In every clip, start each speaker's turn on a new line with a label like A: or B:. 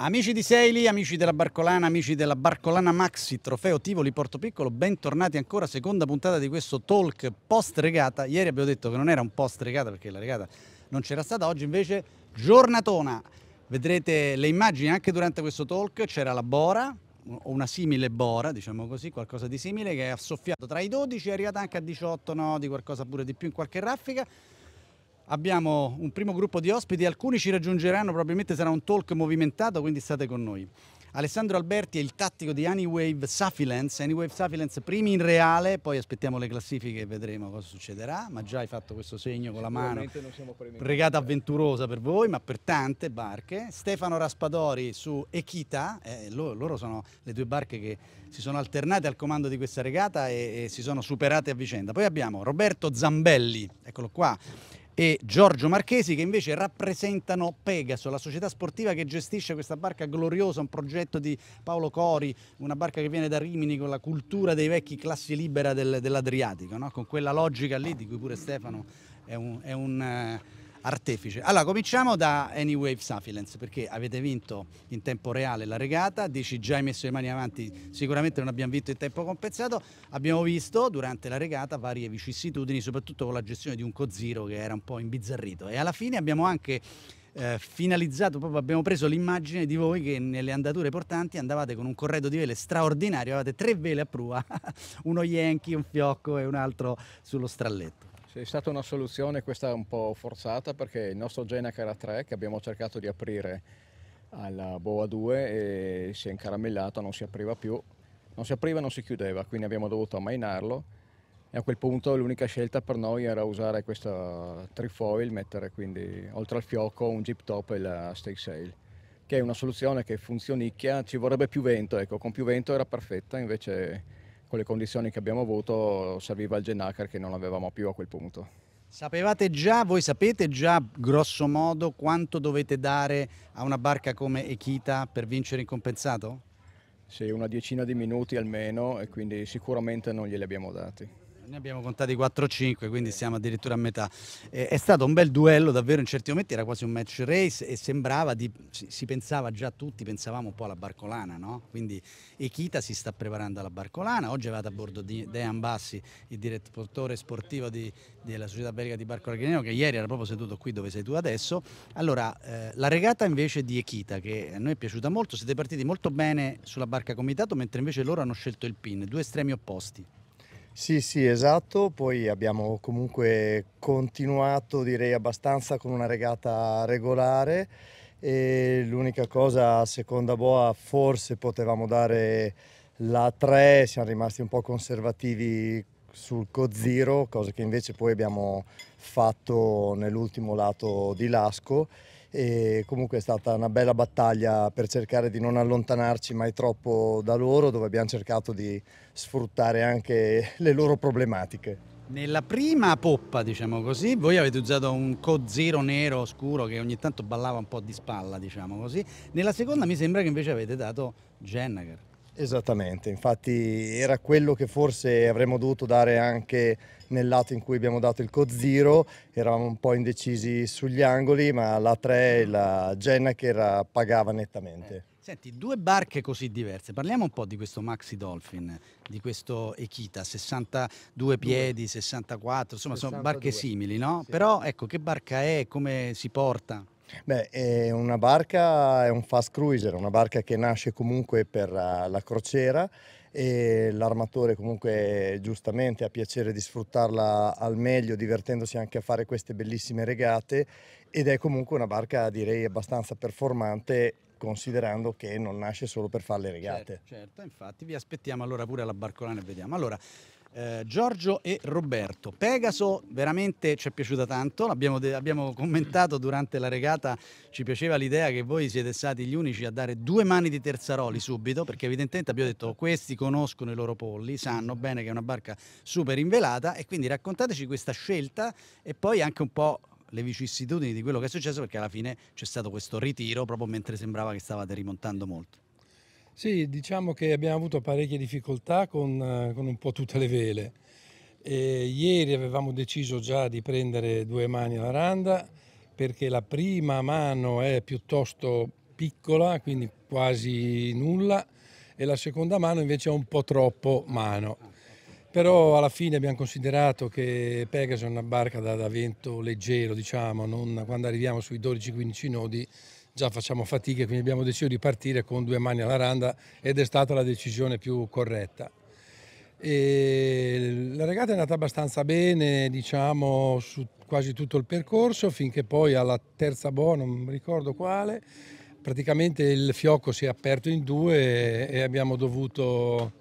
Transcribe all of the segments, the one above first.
A: Amici di Seili, amici della Barcolana, amici della Barcolana Maxi, trofeo Tivoli Porto Piccolo, bentornati ancora, seconda puntata di questo talk post regata. Ieri abbiamo detto che non era un post regata perché la regata non c'era stata, oggi invece giornatona. Vedrete le immagini anche durante questo talk, c'era la Bora, o una simile Bora, diciamo così, qualcosa di simile che ha soffiato tra i 12 e è arrivata anche a 18, nodi, qualcosa pure di più in qualche raffica abbiamo un primo gruppo di ospiti, alcuni ci raggiungeranno, probabilmente sarà un talk movimentato, quindi state con noi. Alessandro Alberti è il tattico di Anywave Suffilence, Anywave Suffilence primi in reale, poi aspettiamo le classifiche e vedremo cosa succederà, ma già hai fatto questo segno con la mano, regata avventurosa per voi, ma per tante barche. Stefano Raspadori su Equita, eh, loro, loro, sono le due barche che si sono alternate al comando di questa regata e, e si sono superate a vicenda. Poi abbiamo Roberto Zambelli, eccolo qua, e Giorgio Marchesi che invece rappresentano Pegaso, la società sportiva che gestisce questa barca gloriosa, un progetto di Paolo Cori, una barca che viene da Rimini con la cultura dei vecchi classi libera del, dell'Adriatico, no? con quella logica lì di cui pure Stefano è un... È un eh, artefice. Allora, cominciamo da Anywave Safilence, perché avete vinto in tempo reale la regata, dici già hai messo le mani avanti, sicuramente non abbiamo vinto in tempo compensato, abbiamo visto durante la regata varie vicissitudini, soprattutto con la gestione di un Cozziro che era un po' imbizzarrito e alla fine abbiamo anche eh, finalizzato, proprio abbiamo preso l'immagine di voi che nelle andature portanti andavate con un corredo di vele straordinario, avevate tre vele a prua, uno Yankee, un fiocco e un altro sullo stralletto.
B: È stata una soluzione questa un po' forzata perché il nostro Genac era 3 che abbiamo cercato di aprire alla Boa 2 e si è incaramellato, non si apriva più, non si apriva, e non si chiudeva, quindi abbiamo dovuto ammainarlo e a quel punto l'unica scelta per noi era usare questa trifoil, mettere quindi oltre al fiocco un jeep top e la stake sail che è una soluzione che funzionicchia, ci vorrebbe più vento, ecco, con più vento era perfetta, invece con le condizioni che abbiamo avuto serviva il Gennaker che non avevamo più a quel punto.
A: Sapevate già, voi sapete già grosso modo quanto dovete dare a una barca come Echita per vincere in compensato?
B: Sì, una decina di minuti almeno e quindi sicuramente non glieli abbiamo dati
A: ne abbiamo contati 4-5, quindi eh. siamo addirittura a metà. Eh, è stato un bel duello, davvero in certi momenti era quasi un match race e sembrava di, si, si pensava già tutti, pensavamo un po' alla Barcolana, no? Quindi Echita si sta preparando alla Barcolana, oggi avevate a bordo di Dean Bassi, il direttore sportivo di, della società belga di Barcolana Greneo, che ieri era proprio seduto qui dove sei tu adesso. Allora, eh, la regata invece di Echita, che a noi è piaciuta molto, siete partiti molto bene sulla barca comitato, mentre invece loro hanno scelto il pin, due estremi opposti.
C: Sì, sì, esatto, poi abbiamo comunque continuato direi abbastanza con una regata regolare e l'unica cosa a seconda boa forse potevamo dare la 3, siamo rimasti un po' conservativi sul Cozziro, cosa che invece poi abbiamo fatto nell'ultimo lato di Lasco e comunque è stata una bella battaglia per cercare di non allontanarci mai troppo da loro dove abbiamo cercato di sfruttare anche le loro problematiche.
A: Nella prima poppa, diciamo così, voi avete usato un cozzero nero scuro che ogni tanto ballava un po' di spalla, diciamo così. Nella seconda mi sembra che invece avete dato Jennaker.
C: Esattamente, infatti era quello che forse avremmo dovuto dare anche nel lato in cui abbiamo dato il code zero, eravamo un po' indecisi sugli angoli, ma la 3 e la Jenna Gennaker pagava nettamente. Eh,
A: senti, due barche così diverse, parliamo un po' di questo Maxi Dolphin, di questo Ekita, 62 piedi, 64, insomma 62. sono barche simili, no? Sì. Però ecco, che barca è, come si porta?
C: Beh, è una barca è un fast cruiser, una barca che nasce comunque per eh, la crociera e l'armatore comunque giustamente ha piacere di sfruttarla al meglio, divertendosi anche a fare queste bellissime regate ed è comunque una barca direi abbastanza performante considerando che non nasce solo per fare le regate.
A: Certo, certo infatti vi aspettiamo allora pure alla Barcolana e vediamo. Allora, eh, Giorgio e Roberto. Pegaso veramente ci è piaciuta tanto, l'abbiamo de- abbiamo commentato durante la regata, ci piaceva l'idea che voi siete stati gli unici a dare due mani di terzaroli subito, perché evidentemente abbiamo detto questi conoscono i loro polli, sanno bene che è una barca super invelata e quindi raccontateci questa scelta e poi anche un po' le vicissitudini di quello che è successo perché alla fine c'è stato questo ritiro proprio mentre sembrava che stavate rimontando molto.
D: Sì, diciamo che abbiamo avuto parecchie difficoltà con, eh, con un po' tutte le vele. E ieri avevamo deciso già di prendere due mani alla randa perché la prima mano è piuttosto piccola, quindi quasi nulla, e la seconda mano invece è un po' troppo mano. Però alla fine abbiamo considerato che Pegasus è una barca da, da vento leggero, diciamo, non, quando arriviamo sui 12-15 nodi già facciamo fatica, quindi abbiamo deciso di partire con due mani alla randa ed è stata la decisione più corretta. E la regata è andata abbastanza bene, diciamo, su quasi tutto il percorso, finché poi alla terza boa, non ricordo quale, praticamente il fiocco si è aperto in due e abbiamo dovuto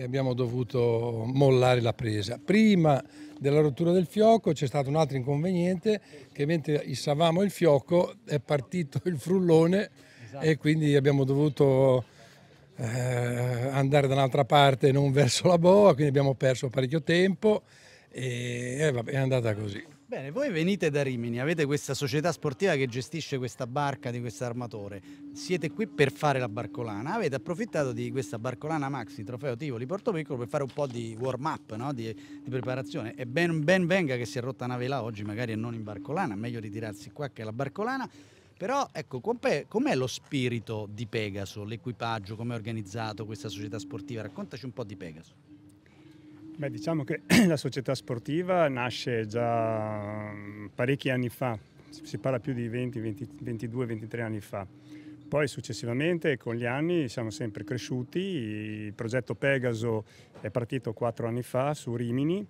D: e abbiamo dovuto mollare la presa. Prima della rottura del fiocco c'è stato un altro inconveniente che mentre issavamo il fiocco è partito il frullone esatto. e quindi abbiamo dovuto eh, andare da un'altra parte non verso la boa, quindi abbiamo perso parecchio tempo e eh, vabbè, è andata così. Bene, voi venite da Rimini, avete questa
A: società sportiva che gestisce questa barca di questo armatore, siete qui per fare la barcolana, avete approfittato di questa barcolana Maxi, trofeo Tivoli Porto Piccolo, per fare un po' di warm up, no? di, di, preparazione e ben, ben venga che si è rotta una vela oggi magari e non in barcolana, meglio ritirarsi qua che la barcolana. Però ecco, com'è, com lo spirito di Pegaso, l'equipaggio, come è organizzato questa società sportiva? Raccontaci un po' di Pegaso. Beh, diciamo
E: che la società sportiva nasce già mm, parecchi anni fa, si parla più di 20, 20 22, 23 anni fa. Poi successivamente con gli anni siamo sempre cresciuti, il progetto Pegaso è partito quattro anni fa su Rimini,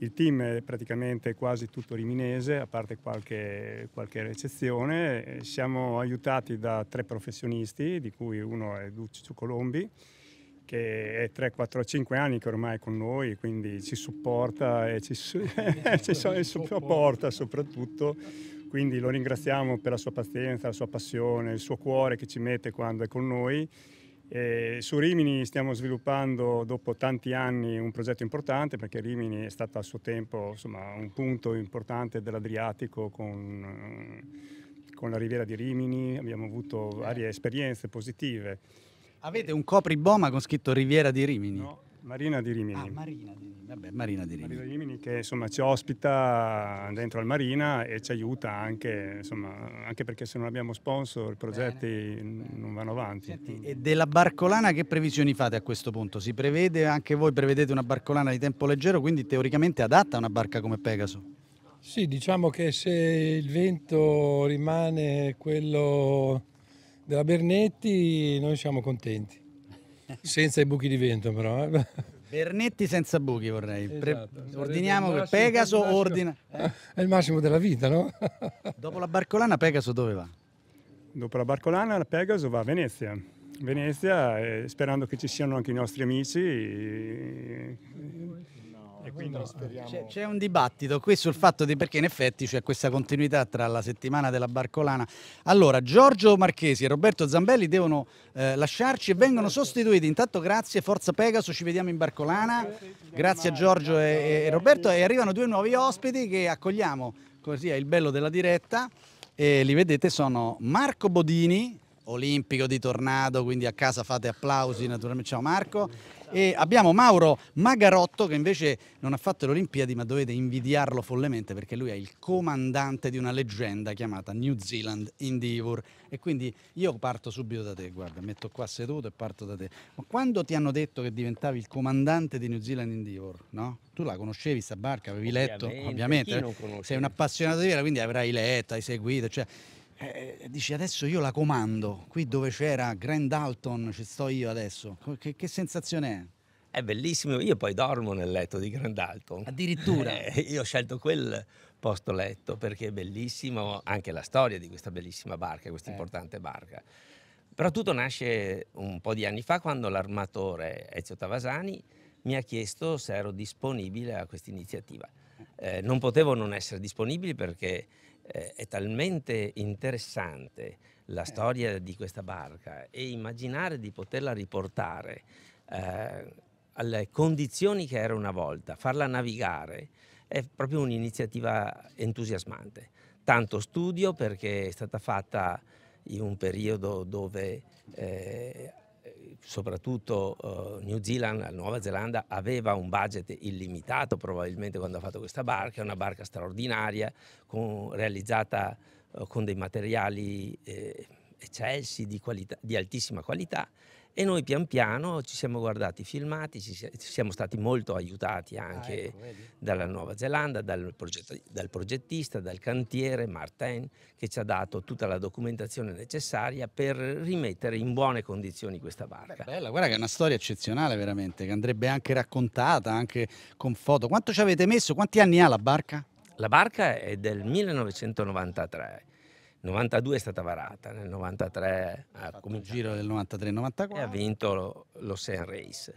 E: il team è praticamente quasi tutto riminese, a parte qualche, qualche eccezione, siamo aiutati da tre professionisti, di cui uno è Duccio Colombi, che è 3, 4, 5 anni che ormai è con noi, quindi ci supporta e ci, ci sopporta soprattutto. Quindi lo ringraziamo per la sua pazienza, la sua passione, il suo cuore che ci mette quando è con noi. E su Rimini stiamo sviluppando dopo tanti anni un progetto importante perché Rimini è stato a suo tempo insomma, un punto importante dell'Adriatico con, con la riviera di Rimini, abbiamo avuto varie esperienze positive. Avete un copriboma con scritto Riviera di Rimini? No, Marina di Rimini. Ah, Marina di Rimini. Vabbè, Marina di Rimini. Marina di Rimini che insomma ci ospita dentro al Marina e ci aiuta anche, insomma, anche perché se non abbiamo sponsor i progetti bene, non vanno avanti. Senti, e
A: della barcolana che previsioni fate a questo punto? Si prevede, anche voi prevedete una barcolana di tempo leggero, quindi teoricamente adatta a una barca come Pegaso?
D: Sì, diciamo che se il vento rimane quello della Bernetti noi siamo contenti, senza i buchi di vento però. Eh.
A: Bernetti senza buchi vorrei. Pre esatto. Ordiniamo per Pegaso ordina.
D: Eh? È il massimo della vita, no?
A: Dopo la
E: Barcolana Pegaso dove va? Dopo la Barcolana la Pegaso va a Venezia. Venezia,
A: eh, sperando che ci siano anche i nostri amici. E... Eh, e quindi speriamo... C'è, c'è, un dibattito qui sul fatto di perché in effetti c'è questa continuità tra la settimana della Barcolana. Allora, Giorgio Marchesi e Roberto Zambelli devono eh, lasciarci e vengono sostituiti. Intanto grazie, Forza Pegaso, ci vediamo in Barcolana. Grazie a Giorgio e, e Roberto e arrivano due nuovi ospiti che accogliamo, così è il bello della diretta. E li vedete sono Marco Bodini olimpico di tornado, quindi a casa fate applausi naturalmente. Ciao Marco. E abbiamo Mauro Magarotto che invece non ha fatto le Olimpiadi ma dovete invidiarlo follemente perché lui è il comandante di una leggenda chiamata New Zealand Endeavour e quindi io parto subito da te, guarda, metto qua seduto e parto da te. Ma quando ti hanno detto che diventavi il comandante di New Zealand Endeavour, no? Tu la conoscevi sta barca, avevi ovviamente, letto, ovviamente, eh? sei un appassionato di vela, quindi avrai letto, hai seguito, cioè eh, eh, dici adesso io la comando, qui dove c'era Grand Dalton ci sto io adesso, che, che sensazione
F: è? È bellissimo, io poi dormo nel letto di Grand Dalton. Addirittura? Eh, io ho scelto quel posto letto perché è bellissimo anche la storia di questa bellissima barca, questa eh. importante barca. Però tutto nasce un po' di anni fa quando l'armatore Ezio Tavasani mi ha chiesto se ero disponibile a questa iniziativa. Eh, eh non potevo non essere disponibile perché eh, è talmente interessante la eh. storia di questa barca e immaginare di poterla riportare eh, alle condizioni che era una volta, farla navigare, è proprio un'iniziativa entusiasmante. Tanto studio perché è stata fatta in un periodo dove eh, soprattutto eh, New Zealand, la Nuova Zelanda, aveva un budget illimitato probabilmente quando ha fatto questa barca, è una barca straordinaria con, realizzata eh, con dei materiali eh, eccelsi di, qualità, di altissima qualità e noi pian piano ci siamo guardati i filmati, ci siamo stati molto aiutati anche ah, ecco, dalla Nuova Zelanda, dal, proget- dal, progettista, dal cantiere Martin, che ci ha dato tutta la documentazione necessaria per rimettere in buone condizioni questa barca.
A: Beh, bella, guarda che è una storia eccezionale veramente, che andrebbe anche raccontata, anche con foto. Quanto ci avete messo? Quanti anni ha la barca? La barca è del 1993
F: 92 è stata varata, nel 93 ha cominciato. Il giro del 93-94. E ha vinto lo, lo Sen Race.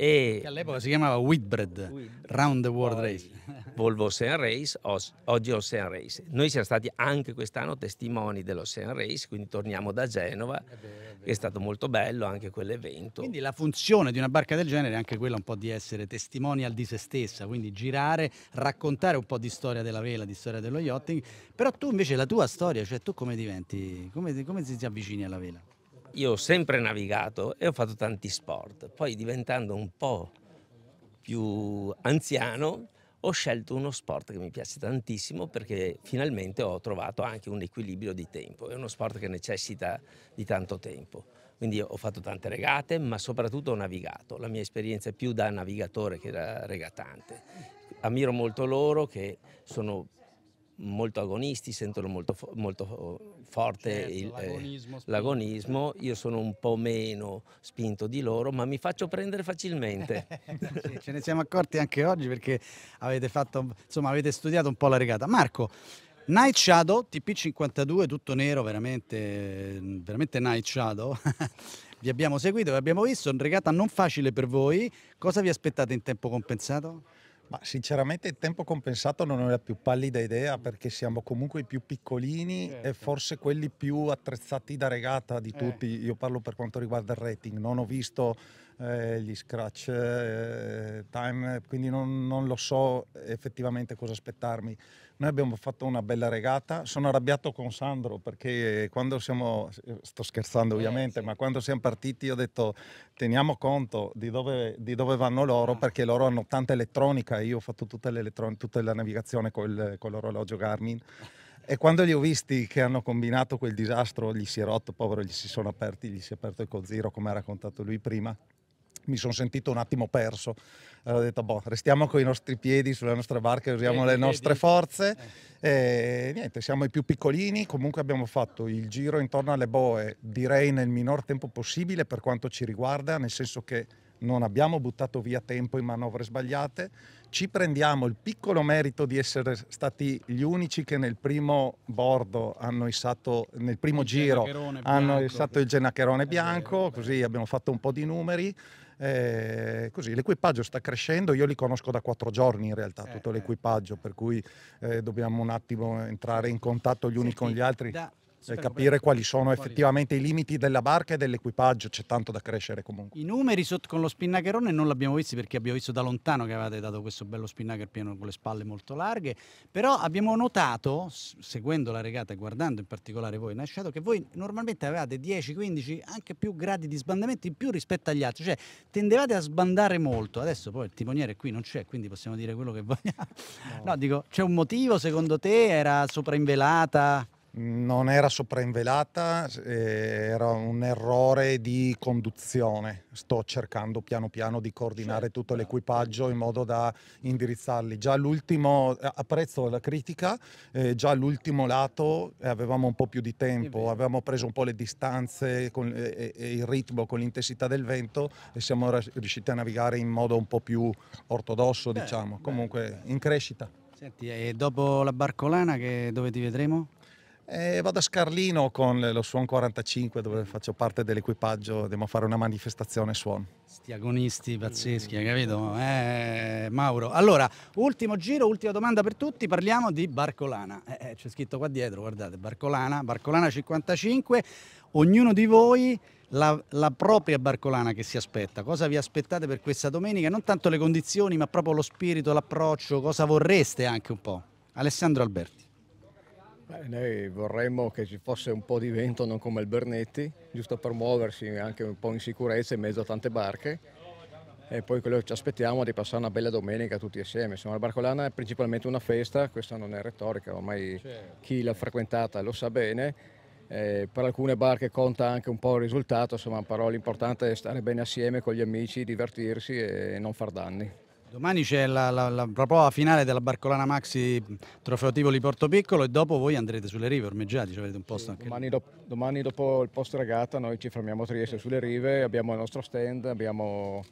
F: E che all'epoca si chiamava Whitbread, Round the World Race. Volvo Ocean Race, oggi Ocean Race. Noi siamo stati anche quest'anno testimoni dell'Ocean Race, quindi torniamo da Genova, è vero, è vero. è stato molto bello anche
A: quell'evento. Quindi la funzione di una barca del genere è anche quella un po' di essere testimonial di se stessa, quindi girare, raccontare un po' di storia della vela, di storia dello yachting, però tu invece la tua storia, cioè tu come diventi, come, come ti avvicini alla vela? io ho sempre navigato
F: e ho fatto tanti sport. Poi diventando un po' più anziano ho scelto uno sport che mi piace tantissimo perché finalmente ho trovato anche un equilibrio di tempo. È uno sport che necessita di tanto tempo. Quindi ho fatto tante regate, ma soprattutto ho navigato. La mia esperienza è più da navigatore che da regatante. Ammiro molto loro che sono molto agonisti, sentono molto, molto forte certo, il, eh, l'agonismo, eh, l'agonismo, Io sono un po' meno
A: spinto di loro, ma mi faccio prendere facilmente. sì, ce ne siamo accorti anche oggi perché avete, fatto, insomma, avete studiato un po' la regata. Marco, Night Shadow, TP52, tutto nero, veramente, veramente Night Shadow. vi abbiamo seguito, vi abbiamo visto, regata non facile per voi. Cosa vi aspettate in tempo compensato? Ma sinceramente il tempo compensato non è la più pallida idea mm. perché siamo comunque i più piccolini
G: certo. e forse quelli più attrezzati da regata di eh. tutti. Io parlo per quanto riguarda il rating, non ho visto eh, gli scratch eh, time, quindi non, non, lo so effettivamente cosa aspettarmi. Noi abbiamo fatto una bella regata. Sono arrabbiato con Sandro perché quando siamo, sto scherzando eh, ovviamente, eh, sì. ma quando siamo partiti ho detto teniamo conto di dove, di dove vanno loro ah. perché loro hanno tanta elettronica. Io ho fatto tutta, tutta la navigazione col, con l'orologio Garmin. E quando li ho visti che hanno combinato quel disastro, gli si è rotto, povero, gli si sono aperti, gli si è aperto il cozziro, come ha raccontato lui prima mi sono sentito un attimo perso. Allora ho detto, boh, restiamo con i nostri piedi sulle nostre barche, usiamo piedi, le nostre piedi. forze. Eh. E niente, siamo i più piccolini, comunque abbiamo fatto il giro intorno alle boe, direi nel minor tempo possibile per quanto ci riguarda, nel senso che non abbiamo buttato via tempo in manovre sbagliate, ci prendiamo il piccolo merito di essere stati gli unici che nel primo bordo hanno issato, nel primo il giro hanno issato il gennacherone eh, bianco, così abbiamo fatto un po' di numeri. Eh, così, l'equipaggio sta crescendo, io li conosco da quattro giorni in realtà, eh, tutto eh. l'equipaggio, per cui eh, dobbiamo un attimo entrare in contatto gli uni Senti, con gli altri. Da,
A: Super capire
G: quali sono quali effettivamente i limiti della barca e dell'equipaggio, c'è tanto da crescere comunque.
A: I numeri sotto con lo spinnacherone non l'abbiamo visti perché abbiamo visto da lontano che avevate dato questo bello spinnaker pieno con le spalle molto larghe, però abbiamo notato, seguendo la regata e guardando in particolare voi Nasciato, che voi normalmente avevate 10, 15, anche più gradi di sbandamento in più rispetto agli altri, cioè tendevate a sbandare molto, adesso poi il timoniere qui non c'è, quindi possiamo dire quello che vogliamo. No, no dico, c'è un motivo secondo te? Era soprainvelata?
G: non era soprainvelata, eh, era un errore di conduzione. Sto cercando piano piano di coordinare certo. tutto certo. l'equipaggio in modo da indirizzarli. Già l'ultimo, eh, apprezzo la critica, eh, già l'ultimo lato eh, avevamo un po' più di tempo, avevamo preso un po' le distanze con, eh, e il ritmo con l'intensità del vento e siamo riusciti a navigare in modo un po' più ortodosso, beh, diciamo, beh, comunque beh. in crescita. Senti, e dopo la Barcolana che, dove ti vedremo? Eh, vado a Scarlino con lo Suon 45 dove faccio parte dell'equipaggio, andiamo a fare una
A: manifestazione Suon. Sti agonisti pazzeschi, hai capito? Eh, Mauro. Allora, ultimo giro, ultima domanda per tutti, parliamo di Barcolana. Eh, eh c'è scritto qua dietro, guardate, Barcolana, Barcolana 55, ognuno di voi... La, la, propria Barcolana che si aspetta, cosa vi aspettate per questa domenica, non tanto le condizioni ma proprio lo spirito, l'approccio, cosa vorreste anche un po'. Alessandro Alberti.
B: Beh, noi vorremmo che ci fosse un po' di vento, non come il Bernetti, giusto per muoversi anche un po' in sicurezza in mezzo a tante barche. E poi quello che ci aspettiamo è di passare una bella domenica tutti assieme. Insomma, la Barcolana è principalmente una festa, questa non è retorica, ormai certo. chi l'ha frequentata lo sa bene. Eh, per alcune barche conta anche un po' il risultato, insomma, però l'importante è stare bene assieme con gli amici, divertirsi e non far danni.
A: Domani c'è la, la, la, la, prova finale della Barcolana Maxi Trofeo Tivoli Porto Piccolo e dopo voi andrete sulle rive ormeggiati,
B: cioè avete un posto sì, anche domani, do, domani dopo il post regata noi ci fermiamo a Trieste sulle rive, abbiamo il nostro stand, abbiamo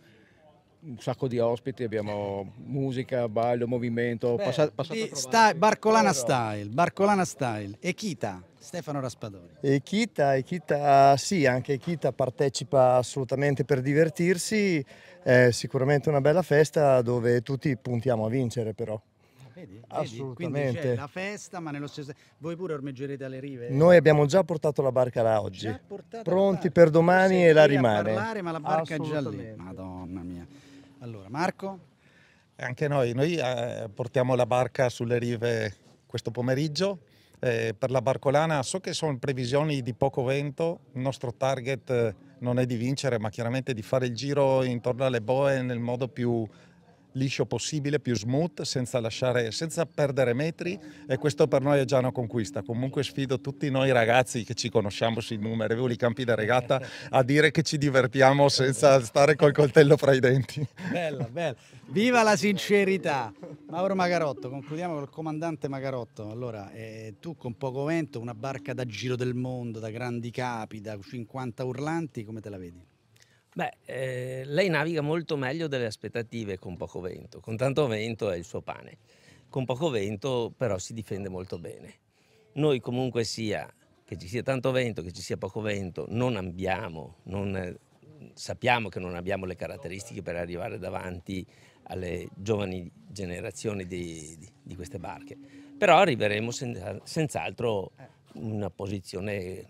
B: un sacco di ospiti, abbiamo musica, ballo, movimento. Beh, passa, style, Barcolana Però... Style, Barcolana Style, Echita,
A: Stefano Raspadori.
C: Echita, Echita, sì, anche Echita partecipa assolutamente per divertirsi, è sicuramente una bella festa dove tutti puntiamo a vincere però. Ah,
A: vedi? Assolutamente. Vedi? la festa, ma nello stesso voi pure ormeggerete alle rive. Noi
C: abbiamo già portato la barca là oggi. Pronti per domani e la rimane. A parlare,
A: ma la barca è già lì. Madonna mia. Allora, Marco?
C: Eh, anche noi, noi
G: eh, portiamo la barca sulle rive questo pomeriggio. Eh, per la Barcolana so che sono previsioni di poco vento, il nostro target eh, non è di vincere ma chiaramente di fare il giro intorno alle boe nel modo più liscio possibile, più smooth, senza, lasciare, senza perdere metri e questo per noi è già una conquista. Comunque sfido tutti noi ragazzi che ci conosciamo sui numerevoli campi da regata a dire che ci divertiamo senza stare col coltello fra i denti.
A: Bella, bella. Viva la sincerità! Mauro Magarotto, concludiamo col comandante Magarotto. Allora, eh, tu con poco vento, una barca da giro del mondo, da grandi capi, da 50 urlanti, come te la vedi?
F: Beh, eh, lei naviga molto meglio delle aspettative con poco vento, con tanto vento è il suo pane. Con poco vento però si difende molto bene. Noi comunque sia, che ci sia tanto vento, che ci sia poco vento, non abbiamo, non, sappiamo che non abbiamo le caratteristiche per arrivare davanti alle giovani generazioni di, di, di queste barche. Però arriveremo sen, senz'altro in eh. una posizione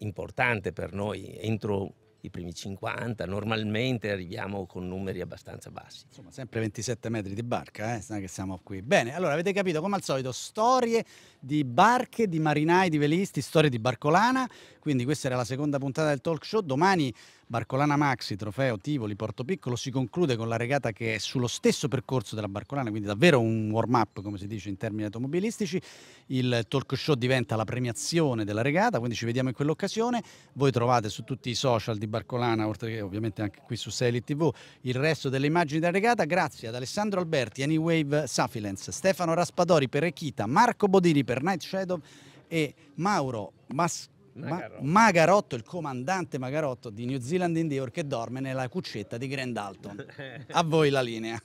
F: importante per noi entro i primi 50,
A: normalmente arriviamo con numeri abbastanza bassi. Insomma, sempre 27 metri di barca, eh? che siamo qui. Bene, allora avete capito, come al solito, storie di barche, di marinai, di velisti, storie di barcolana, quindi questa era la seconda puntata del talk show, domani Barcolana Maxi, trofeo Tivoli, Porto Piccolo, si conclude con la regata che è sullo stesso percorso della Barcolana, quindi davvero un warm-up, come si dice in termini automobilistici. Il talk show diventa la premiazione della regata, quindi ci vediamo in quell'occasione. Voi trovate su tutti i social di Barcolana, oltre che ovviamente anche qui su Seli TV, il resto delle immagini della regata. Grazie ad Alessandro Alberti, Anywave Safilens, Stefano Raspadori per Echita, Marco Bodini per Night Shadow e Mauro Mascari Magarotto. Magarotto. il comandante Magarotto di New Zealand Endeavour che dorme nella cuccetta di Grand Alton. A voi la linea.